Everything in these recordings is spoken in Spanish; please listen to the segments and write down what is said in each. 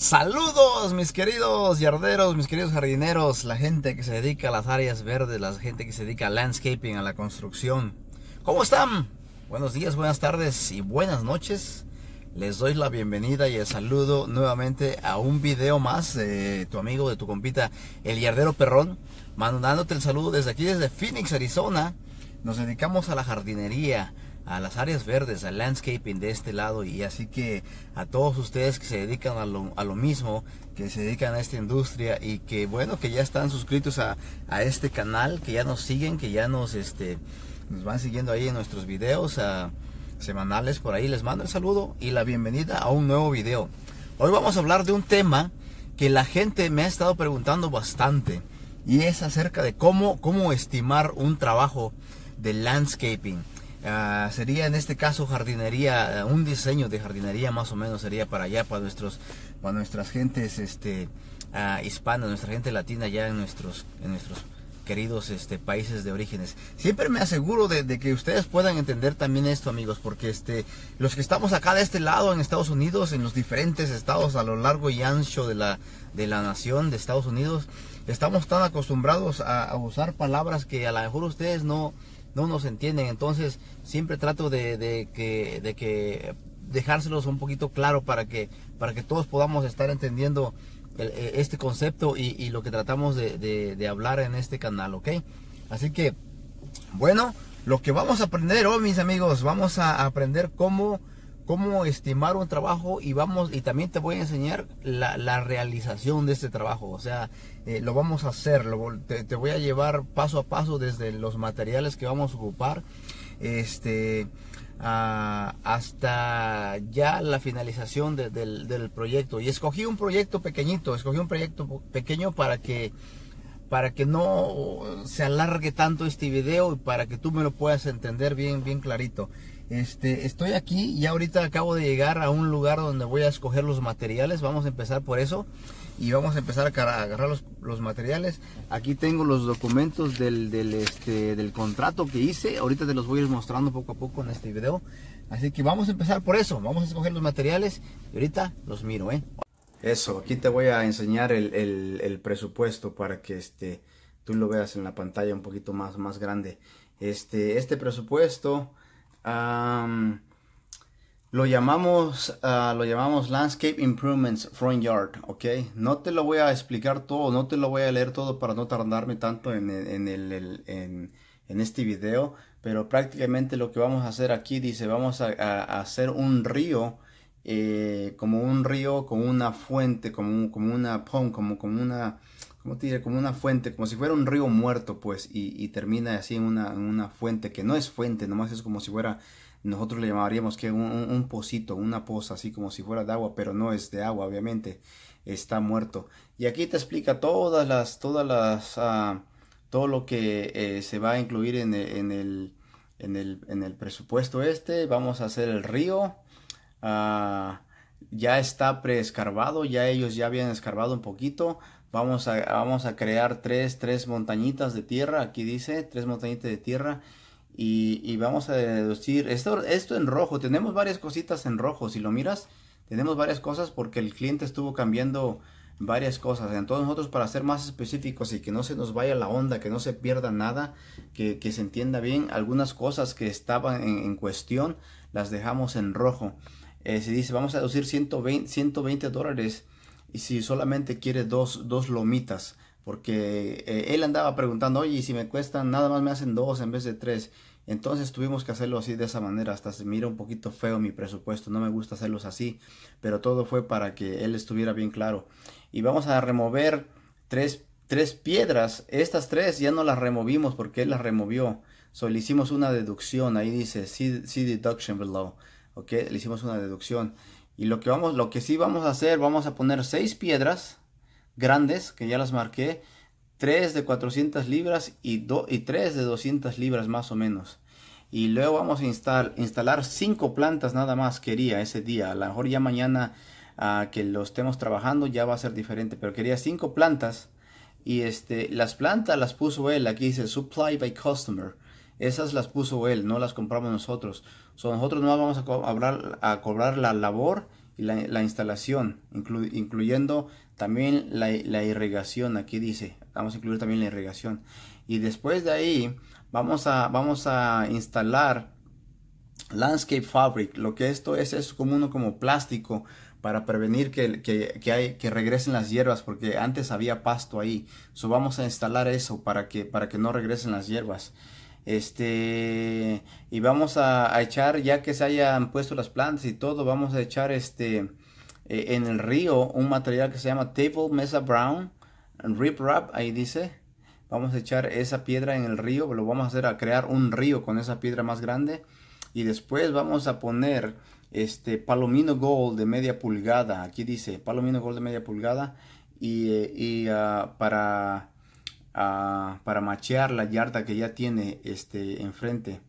Saludos mis queridos yarderos, mis queridos jardineros, la gente que se dedica a las áreas verdes, la gente que se dedica al landscaping, a la construcción. ¿Cómo están? Buenos días, buenas tardes y buenas noches. Les doy la bienvenida y el saludo nuevamente a un video más de tu amigo, de tu compita, el yardero perrón, mandándote el saludo desde aquí, desde Phoenix, Arizona. Nos dedicamos a la jardinería, a las áreas verdes, al landscaping de este lado. Y así que a todos ustedes que se dedican a lo, mismo, que se dedican a esta industria y que bueno, que ya están suscritos a, este canal, que ya nos siguen, que ya nos, este, nos van siguiendo ahí en nuestros videos a, semanales por ahí. Les mando el saludo y la bienvenida a un nuevo video. Hoy vamos a hablar de un tema que la gente me ha estado preguntando bastante y es acerca de cómo, cómo estimar un trabajo de landscaping. Ah, sería en este caso jardinería, eh, un diseño de jardinería más o menos sería para allá, para nuestros, para nuestras gentes este, uh, ah, hispanas, nuestra gente latina ya en nuestros, en nuestros queridos este, países de orígenes. Siempre me aseguro de, que ustedes puedan entender también esto, amigos, porque este, los que estamos acá de este lado en Estados Unidos, en los diferentes estados a lo largo y ancho de la, de la nación de Estados Unidos, estamos tan acostumbrados a, a usar palabras que a lo mejor ustedes no, no nos entienden. Entonces siempre trato de, que, de que dejárselos un poquito claro para que, para que todos podamos estar entendiendo e, este concepto y, lo que tratamos de, de, hablar en este canal, ¿ok? Así que, bueno, lo que vamos a aprender hoy, mis amigos, vamos a aprender cómo cómo estimar un trabajo y vamos y también te voy a enseñar la, realización de este trabajo o sea eh, lo vamos a hacer te, voy a llevar paso a paso desde los materiales que vamos a ocupar este hasta ya la finalización del, del proyecto y escogí un proyecto pequeñito escogí un proyecto pequeño para que para que no uh, se alargue tanto este video y para que tú me lo puedas entender bien, bien clarito. Este, estoy aquí y ahorita acabo de llegar a un lugar donde voy a escoger los materiales. Vamos a empezar por eso y vamos a empezar a agarrar los, materiales. Aquí tengo los documentos del, este, del contrato que hice. Ahorita te los voy a ir mostrando poco a poco en este video. Así que vamos a empezar por eso. Vamos a escoger los materiales y ahorita los miro, ¿eh? Eso, aquí te voy a enseñar el, presupuesto para que este, tú lo veas en la pantalla un poquito más, más grande. Este, este presupuesto lo, llamamos, ah, lo llamamos Landscape Improvements Front Yard, ¿ok? No te lo voy a explicar todo, no te lo voy a leer todo para no tardarme tanto en, en, este video, pero prácticamente lo que vamos a hacer aquí dice, vamos a hacer un río eh, como un río, con una fuente, como, como una como, como una... ¿Cómo te Como una fuente, como si fuera un río muerto, pues, y, termina así en una, fuente, que no es fuente, nomás es como si fuera, nosotros le llamaríamos que un, un, pocito, una poza, así como si fuera de agua, pero no es de agua, obviamente, está muerto. Y aquí te explica todas las, todas las, ah, todo lo que eh, se va a incluir en el, en, el, en el presupuesto este, vamos a hacer el río, Ah, ya está preescarbado, ya ellos ya habían escarbado un poquito. Vamos a, vamos a crear tres, montañitas de tierra, aquí dice, tres montañitas de tierra. Y, vamos a deducir, esto, esto en rojo, tenemos varias cositas en rojo, si lo miras, tenemos varias cosas porque el cliente estuvo cambiando varias cosas. Entonces nosotros para ser más específicos y que no se nos vaya la onda, que no se pierda nada, que, se entienda bien, algunas cosas que estaban en cuestión las dejamos en rojo. Eh, si dice vamos a deducir 120, 120 dólares y si solamente quiere dos, dos lomitas, porque eh, él andaba preguntando, oye, si me cuestan, nada más me hacen dos en vez de tres. Entonces tuvimos que hacerlo así de esa manera, hasta se mira un poquito feo mi presupuesto, no me gusta hacerlos así, pero todo fue para que él estuviera bien claro. Y vamos a remover tres, tres piedras, estas tres ya no las removimos porque él las removió, solo hicimos una deducción, ahí dice, see deduction below ok le hicimos una deducción y lo que vamos lo que sí vamos a hacer vamos a poner seis piedras grandes que ya las marqué tres de 400 libras y, dos y tres de 200 libras más o menos. Y luego vamos a instalar cinco plantas nada más quería ese día. A lo mejor ya mañana ah, que lo estemos trabajando ya va a ser diferente. Pero quería cinco plantas. Y este, las plantas las puso él. Aquí dice Supply by Customer. Esas las puso él, no las compramos nosotros. So, nosotros no vamos a, cobrar, a cobrar la labor y la, instalación, incluyendo también la, irrigación. Aquí dice, vamos a incluir también la irrigación. Y después de ahí vamos a, vamos a instalar landscape fabric. Lo que esto es es como uno como plástico para prevenir que, que, que, hay, que regresen las hierbas, porque antes había pasto ahí. So vamos a instalar eso para que, para que no regresen las hierbas. Este, y vamos a, echar, ya que se hayan puesto las plantas y todo, vamos a echar este, eh, en el río un material que se llama Table Mesa Brown, Riprap, ahí dice. Vamos a echar esa piedra en el río, lo vamos a hacer a crear un río con esa piedra más grande. Y después vamos a poner este palomino gold de media pulgada. Aquí dice palomino gold de media pulgada. Y, eh, y ah, para para machear la yarda que ya tiene este, enfrente.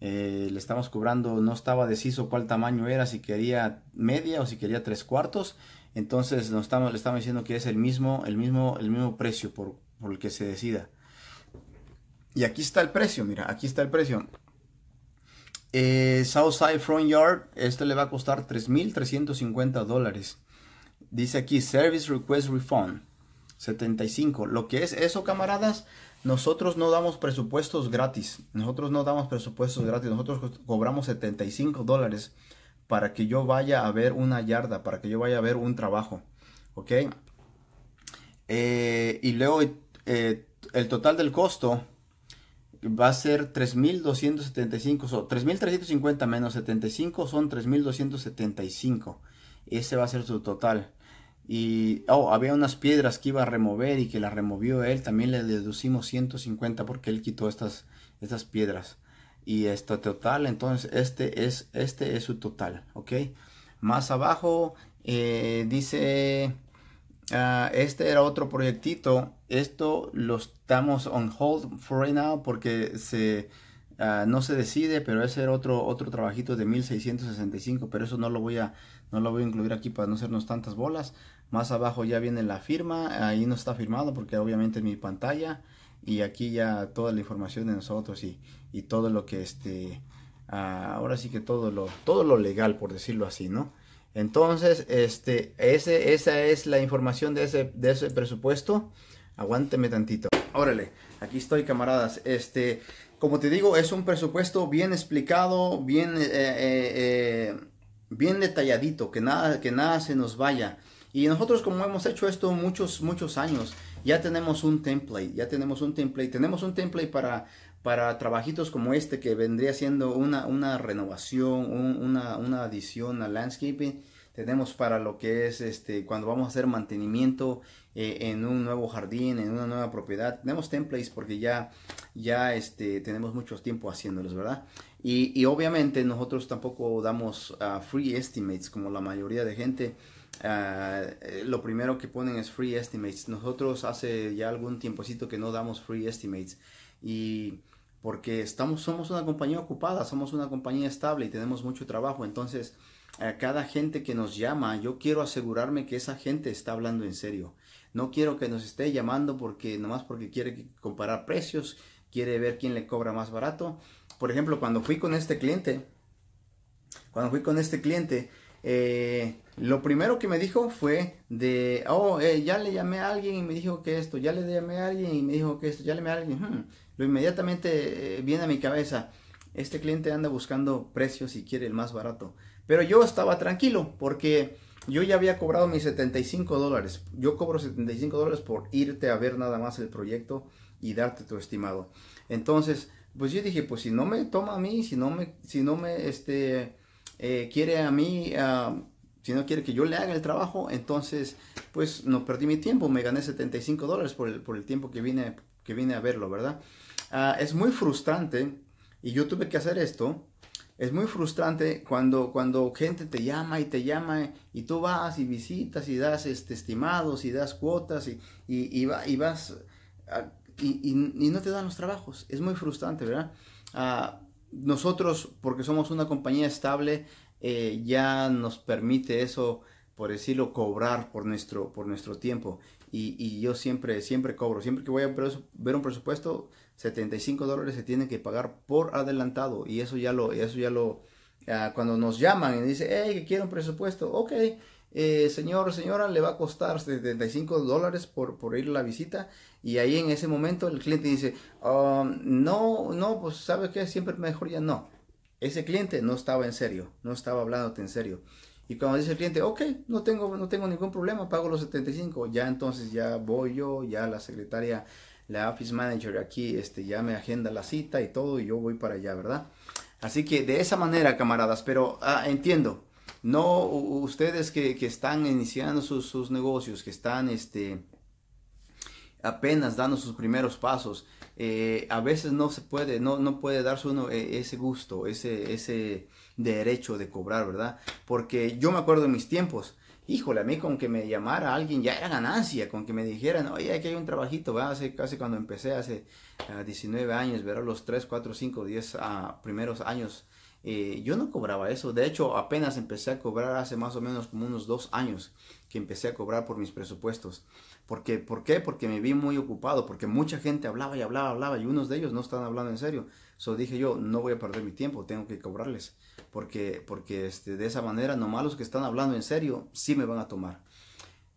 Eh, le estamos cobrando, no estaba deciso cuál tamaño era, si quería media o si quería tres cuartos. Entonces estamos, le estamos diciendo que es el mismo, el mismo, el mismo precio por, el que se decida. Y aquí está el precio, mira, aquí está el precio. Eh, Southside Front Yard, este le va a costar 3.350 dólares. Dice aquí Service Request Refund. 75. Lo que es eso, camaradas, nosotros no damos presupuestos gratis. Nosotros no damos presupuestos gratis. Nosotros cobramos 75 dólares para que yo vaya a ver una yarda, para que yo vaya a ver un trabajo. ¿Ok? Eh, y luego eh, el total del costo va a ser 3.275, o 3.350 menos 75 son 3.275. Ese va a ser su total. Y oh, había unas piedras que iba a remover y que las removió él. También le deducimos 150 porque él quitó estas, estas piedras. Y esto total, entonces este es, este es su total, ¿ok? Más abajo eh, dice, ah, este era otro proyectito. Esto lo estamos on hold for right now porque se, ah, no se decide, pero ese era otro, otro trabajito de 1665, pero eso no lo voy a, no lo voy a incluir aquí para no hacernos tantas bolas. Más abajo ya viene la firma, ahí no está firmado porque obviamente es mi pantalla y aquí ya toda la información de nosotros y, todo lo que este ah, ahora sí que todo lo todo lo legal por decirlo así no entonces este ese esa es la información de ese de ese presupuesto aguánteme tantito órale aquí estoy camaradas este como te digo es un presupuesto bien explicado bien eh, eh, eh, bien detalladito que nada que nada se nos vaya y nosotros como hemos hecho esto muchos, muchos años, ya tenemos un template, ya tenemos un template, tenemos un template para, para trabajitos como este que vendría siendo una, una renovación, una, una adición al landscaping tenemos para lo que es este cuando vamos a hacer mantenimiento eh, en un nuevo jardín en una nueva propiedad tenemos templates porque ya ya este tenemos mucho tiempo haciéndolos verdad y, obviamente nosotros tampoco damos ah, free estimates como la mayoría de gente eh, lo primero que ponen es free estimates. Nosotros hace ya algún tiempocito que no damos free estimates y porque estamos, somos una compañía ocupada, somos una compañía estable y tenemos mucho trabajo. Entonces, a cada gente que nos llama, yo quiero asegurarme que esa gente está hablando en serio. No quiero que nos esté llamando porque nomás porque quiere comparar precios, quiere ver quién le cobra más barato. Por ejemplo, cuando fui con este cliente, cuando fui con este cliente, eh, lo primero que me dijo fue de, oh, eh, ya le llamé a alguien y me dijo que esto, ya le llamé a alguien y me dijo que esto, ya le llamé a alguien. Hmm, lo inmediatamente eh, viene a mi cabeza, este cliente anda buscando precios y quiere el más barato. Pero yo estaba tranquilo porque yo ya había cobrado mis 75 dólares. Yo cobro 75 dólares por irte a ver nada más el proyecto y darte tu estimado. Entonces, pues yo dije, pues si no me toma a mí, si no me, si no me, este, eh, quiere a mí si no quiere que yo le haga el trabajo, entonces pues no perdí mi tiempo, me gané 75 dólares por el, por el tiempo que vine, que vine a verlo, ¿verdad? Ah, es muy frustrante y yo tuve que hacer esto. Es muy frustrante cuando, cuando gente te llama y te llama y tú vas y visitas y das este, estimados y das cuotas y, va, y vas ah, y, no te dan los trabajos. Es muy frustrante, ¿verdad? Ah, nosotros, porque somos una compañía estable, eh, ya nos permite eso, por decirlo, cobrar por nuestro, por nuestro tiempo. Y, yo siempre, siempre cobro. Siempre que voy a ver un presupuesto, 75 dólares se tienen que pagar por adelantado. Y eso ya lo, eso ya lo, ah, cuando nos llaman y dicen, hey, quiero un presupuesto, ok. Eh, señor, señora, le va a costar 75 dólares por, por ir a la visita. Y ahí en ese momento el cliente dice, ah, no, no, pues sabe que siempre mejor ya no ese cliente no estaba en serio, no estaba hablándote en serio. Y cuando dice el cliente, ok, no tengo, no tengo ningún problema, pago los 75, ya entonces ya voy yo, ya la secretaria, la office manager aquí, este, ya me agenda la cita y todo, y yo voy para allá, ¿verdad? Así que de esa manera, camaradas, pero ah, entiendo, no ustedes que, que están iniciando sus, sus, negocios, que están este, apenas dando sus primeros pasos, eh, a veces no se puede, no, no puede darse uno eh, ese gusto, ese, ese derecho de cobrar, ¿verdad? Porque yo me acuerdo de mis tiempos, híjole, a mí con que me llamara alguien ya era ganancia, con que me dijeran, oye, aquí hay un trabajito, ¿verdad? Hace casi cuando empecé, hace ah, diecinueve 19 años, ¿verdad? los 3, 4, 5, 10 primeros años eh, yo no cobraba eso. De hecho, apenas empecé a cobrar hace más o menos como unos dos años que empecé a cobrar por mis presupuestos. Porque, ¿Por qué? Porque me vi muy ocupado, porque mucha gente hablaba y hablaba, y hablaba, y unos de ellos no están hablando en serio. eso dije yo, no voy a perder mi tiempo, tengo que cobrarles. Porque, porque este, de esa manera, nomás los que están hablando en serio, sí me van a tomar.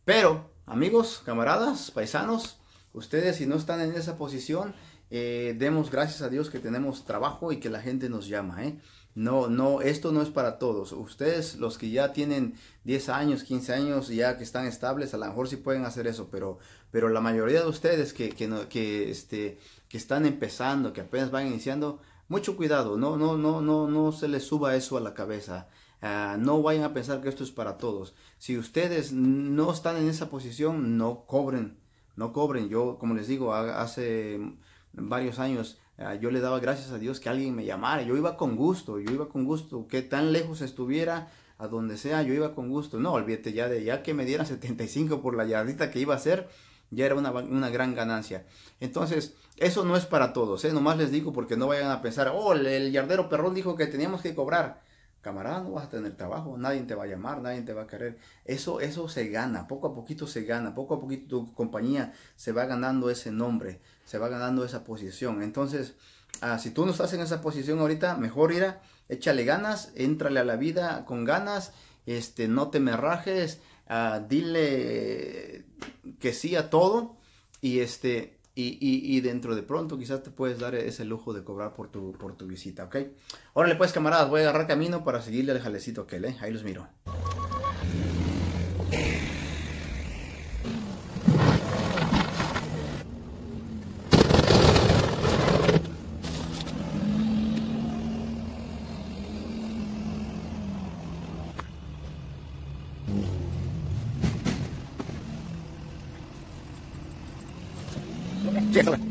Pero, amigos, camaradas, paisanos, ustedes si no están en esa posición, eh, demos gracias a Dios que tenemos trabajo y que la gente nos llama, ¿eh? No, no, esto no es para todos. Ustedes, los que ya tienen 10 años, 15 años, ya que están estables, a lo mejor sí pueden hacer eso, pero, pero la mayoría de ustedes que, que, este, que, están empezando, que apenas van iniciando, mucho cuidado, no, no, no, no, no se les suba eso a la cabeza. Ah, no vayan a pensar que esto es para todos. Si ustedes no están en esa posición, no cobren, no cobren. Yo, como les digo, hace varios años Ah, yo le daba gracias a Dios que alguien me llamara. Yo iba con gusto, yo iba con gusto, que tan lejos estuviera, a donde sea, yo iba con gusto. No, olvídate ya de ya que me dieran 75 por la yardita que iba a hacer, ya era una, gran ganancia. Entonces, eso no es para todos, ¿eh? nomás les digo porque no vayan a pensar, oh, el, el yardero perrón dijo que teníamos que cobrar camarada, no vas a tener trabajo, nadie te va a llamar, nadie te va a querer. Eso, eso se gana, poco a poquito se gana, poco a poquito tu compañía se va ganando ese nombre, se va ganando esa posición. Entonces, ah, si tú no estás en esa posición ahorita, mejor ir a, échale ganas, entrale a la vida con ganas, este, no te me rajes, ah, dile que sí a todo y este y, dentro de pronto quizás te puedes dar ese lujo de cobrar por tu, por tu visita, ¿ok? Órale pues camaradas, voy a agarrar camino para seguirle al jalecito aquel, ¿eh? Ahí los miro. കേൾക്കണേ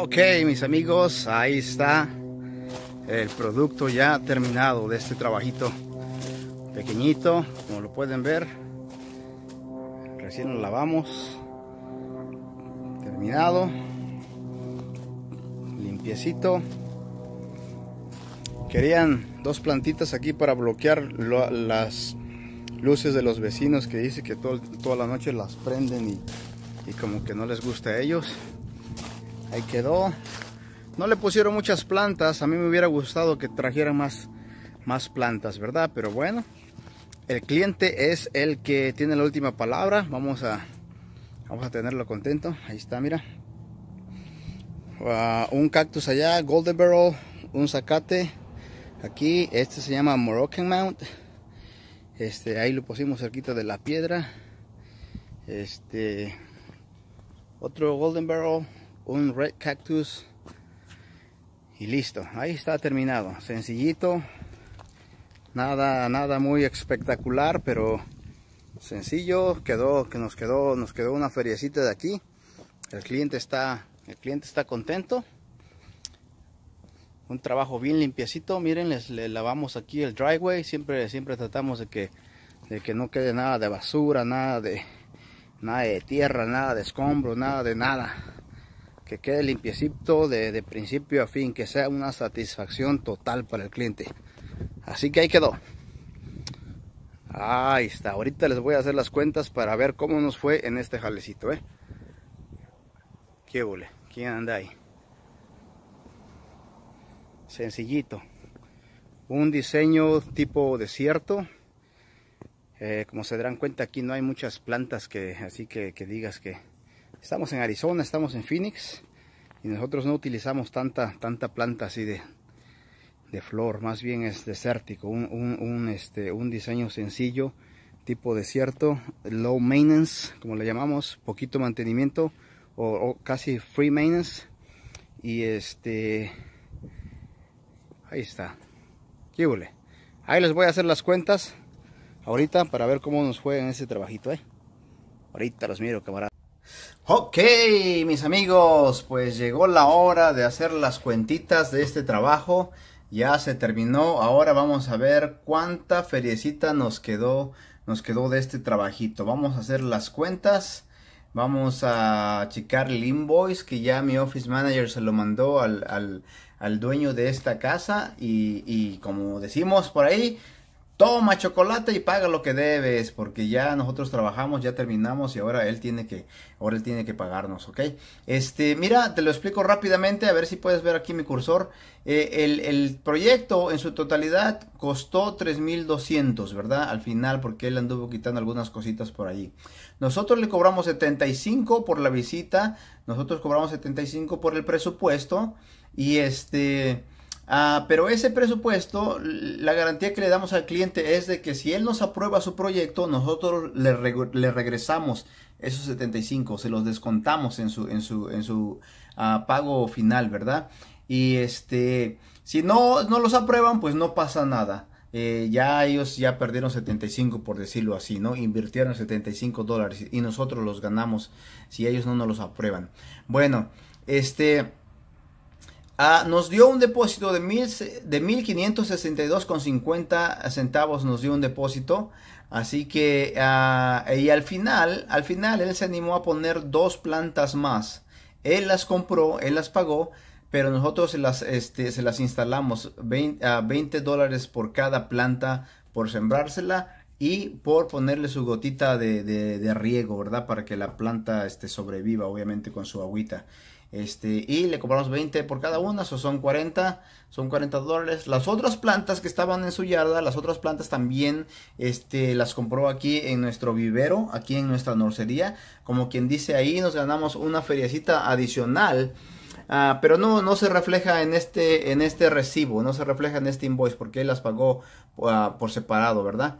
Ok, mis amigos, ahí está el producto ya terminado de este trabajito pequeñito, como lo pueden ver. Recién lo lavamos. Terminado. Limpiecito. Querían dos plantitas aquí para bloquear las luces de los vecinos que dice que toda la noche las prenden y, y como que no les gusta a ellos. Ahí quedó. No le pusieron muchas plantas. A mí me hubiera gustado que trajeran más, más plantas, ¿verdad? Pero bueno, el cliente es el que tiene la última palabra. Vamos a, vamos a tenerlo contento. Ahí está, mira. Ah, un cactus allá, Golden Barrel, un zacate. Aquí, este se llama Moroccan Mount. Este, ahí lo pusimos cerquita de la piedra. Este, otro Golden Barrel, un red cactus y listo ahí está terminado sencillito nada nada muy espectacular pero sencillo quedó que nos quedó nos quedó una feriecita de aquí el cliente está el cliente está contento un trabajo bien limpiecito miren les, lavamos aquí el driveway siempre siempre tratamos de que de que no quede nada de basura nada de nada de tierra nada de escombro nada de nada que quede limpiecito de, principio a fin, que sea una satisfacción total para el cliente. Así que ahí quedó. Ahí está, ahorita les voy a hacer las cuentas para ver cómo nos fue en este jalecito, ¿eh? ¿Qué huele? ¿Quién anda ahí? Sencillito. Un diseño tipo desierto. Eh, como se darán cuenta, aquí no hay muchas plantas que así que digas que, Estamos en Arizona, estamos en Phoenix y nosotros no utilizamos tanta, tanta planta así de, flor, más bien es desértico, un, este, un diseño sencillo, tipo desierto, low maintenance, como le llamamos, poquito mantenimiento o, casi free maintenance. Y este, ahí está, qué Ahí les voy a hacer las cuentas ahorita para ver cómo nos fue en ese trabajito. ¿eh? Ahorita los miro, camaradas. Ok, mis amigos, pues llegó la hora de hacer las cuentitas de este trabajo. Ya se terminó, ahora vamos a ver cuánta feriecita nos quedó, nos quedó de este trabajito. Vamos a hacer las cuentas, vamos a checar el invoice que ya mi office manager se lo mandó al, al, dueño de esta casa y, y como decimos por ahí, toma chocolate y paga lo que debes, porque ya nosotros trabajamos, ya terminamos y ahora él tiene que, ahora él tiene que pagarnos, ¿ok? Este, mira, te lo explico rápidamente, a ver si puedes ver aquí mi cursor. Eh, el, el, proyecto en su totalidad costó 3.200, ¿verdad? Al final, porque él anduvo quitando algunas cositas por allí. Nosotros le cobramos 75 por la visita, nosotros cobramos 75 por el presupuesto y este... Ah, pero ese presupuesto, la garantía que le damos al cliente es de que si él nos aprueba su proyecto, nosotros le, regresamos esos 75, se los descontamos en su, en su, en su ah, pago final, ¿verdad? Y este, si no, no los aprueban, pues no pasa nada. Eh, ya ellos ya perdieron 75 por decirlo así, ¿no? Invirtieron 75 dólares y nosotros los ganamos si ellos no nos los aprueban. Bueno, este... Ah, nos dio un depósito de, mil, de 1.562,50 centavos, nos dio un depósito. Así que, ah, y al final, al final él se animó a poner dos plantas más. Él las compró, él las pagó, pero nosotros se las, este, se las instalamos 20, a 20 dólares por cada planta por sembrársela y por ponerle su gotita de, de, riego, ¿verdad? Para que la planta este, sobreviva, obviamente, con su agüita. Este, y le compramos 20 por cada una, eso son 40, son 40 dólares. Las otras plantas que estaban en su yarda, las otras plantas también este, las compró aquí en nuestro vivero, aquí en nuestra norcería. Como quien dice ahí, nos ganamos una feriecita adicional. Ah, pero no, no se refleja en este, en este recibo, no se refleja en este invoice porque él las pagó ah, por separado, ¿verdad?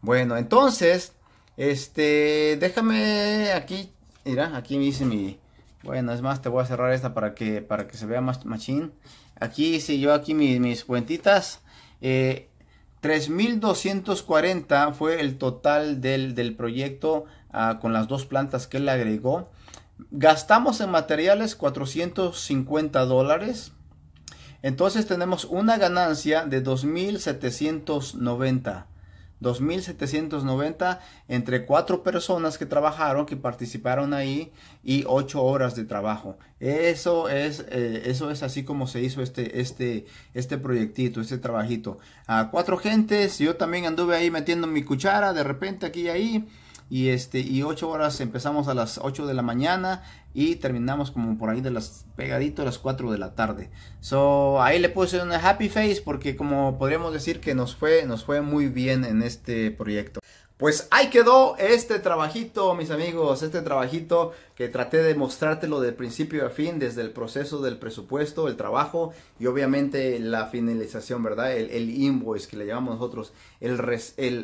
Bueno, entonces, este, déjame aquí, mira, aquí me hice mi, bueno, es más, te voy a cerrar esta para que, para que se vea más machine. Aquí, si yo aquí mis, mis cuentitas, 3.240 eh, fue el total del, del proyecto ah, con las dos plantas que él agregó. Gastamos en materiales 450 dólares. Entonces tenemos una ganancia de 2.790. 2.790 entre cuatro personas que trabajaron, que participaron ahí y ocho horas de trabajo. Eso es, eh, eso es así como se hizo este, este, este proyectito, este trabajito. A cuatro gentes, yo también anduve ahí metiendo mi cuchara de repente aquí y ahí y este y 8 horas empezamos a las 8 de la mañana y terminamos como por ahí de las pegadito a las 4 de la tarde. So ahí le puse una happy face porque como podríamos decir que nos fue nos fue muy bien en este proyecto. Pues ahí quedó este trabajito, mis amigos, este trabajito que traté de mostrártelo de principio a fin, desde el proceso del presupuesto, el trabajo y obviamente la finalización, ¿verdad? El, invoice que le llamamos nosotros, el,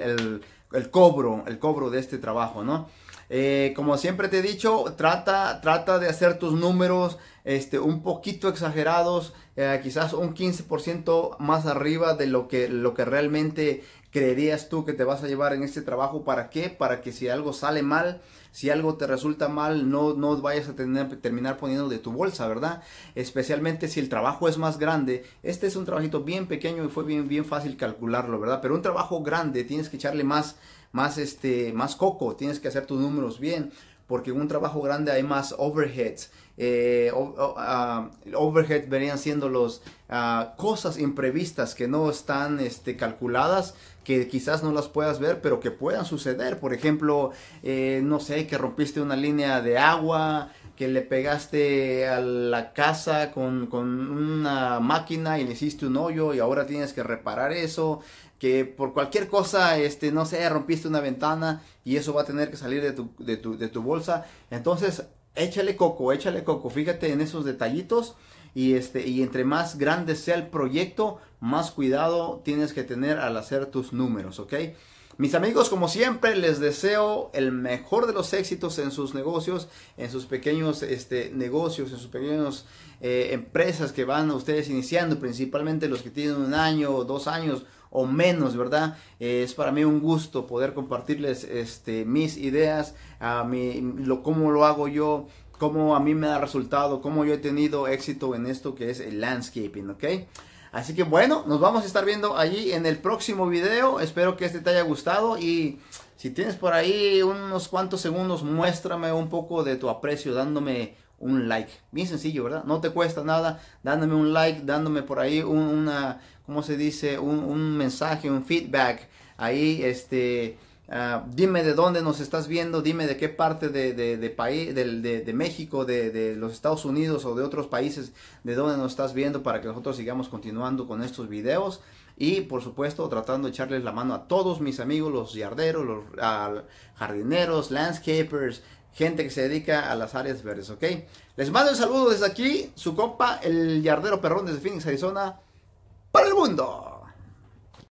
el el cobro, el cobro de este trabajo, ¿no? Eh, como siempre te he dicho, trata, trata de hacer tus números este, un poquito exagerados, eh, quizás un 15% más arriba de lo que, lo que realmente creerías tú que te vas a llevar en este trabajo. ¿Para qué? Para que si algo sale mal, si algo te resulta mal, no, no vayas a tener, terminar poniendo de tu bolsa, ¿verdad? Especialmente si el trabajo es más grande. Este es un trabajito bien pequeño y fue bien, bien fácil calcularlo, ¿verdad? Pero un trabajo grande tienes que echarle más, más, este, más coco, tienes que hacer tus números bien, porque en un trabajo grande hay más overheads eh, ah, overhead venían siendo las ah, cosas imprevistas que no están este, calculadas que quizás no las puedas ver, pero que puedan suceder. Por ejemplo, eh, no sé, que rompiste una línea de agua, que le pegaste a la casa con, una máquina y le hiciste un hoyo y ahora tienes que reparar eso. Que por cualquier cosa, este, no sé, rompiste una ventana y eso va a tener que salir de tu, de tu bolsa. Entonces, échale coco, échale coco, fíjate en esos detallitos y este y entre más grande sea el proyecto, más cuidado tienes que tener al hacer tus números, ¿ok? Mis amigos, como siempre, les deseo el mejor de los éxitos en sus negocios, en sus pequeños este, negocios, en sus pequeñas eh, empresas que van ustedes iniciando, principalmente los que tienen un año o dos años o menos, ¿verdad? es para mí un gusto poder compartirles este, mis ideas, a mí lo, cómo lo hago yo, cómo a mí me da resultado, cómo yo he tenido éxito en esto que es el landscaping, ¿ok? Así que bueno, nos vamos a estar viendo allí en el próximo video. Espero que este te haya gustado y si tienes por ahí unos cuantos segundos, muéstrame un poco de tu aprecio dándome un like. Bien sencillo, ¿verdad? No te cuesta nada dándome un like, dándome por ahí un, una, ¿cómo se dice? Un, mensaje, un feedback. Ahí, este, ah, dime de dónde nos estás viendo, dime de qué parte de, país, de, de, México, de, los Estados Unidos o de otros países, de dónde nos estás viendo para que nosotros sigamos continuando con estos videos. Y por supuesto, tratando de echarles la mano a todos mis amigos, los yarderos, los jardineros, landscapers, gente que se dedica a las áreas verdes, ¿ok? Les mando un saludo desde aquí, su compa, el Yardero Perrón desde Phoenix, Arizona, para el mundo.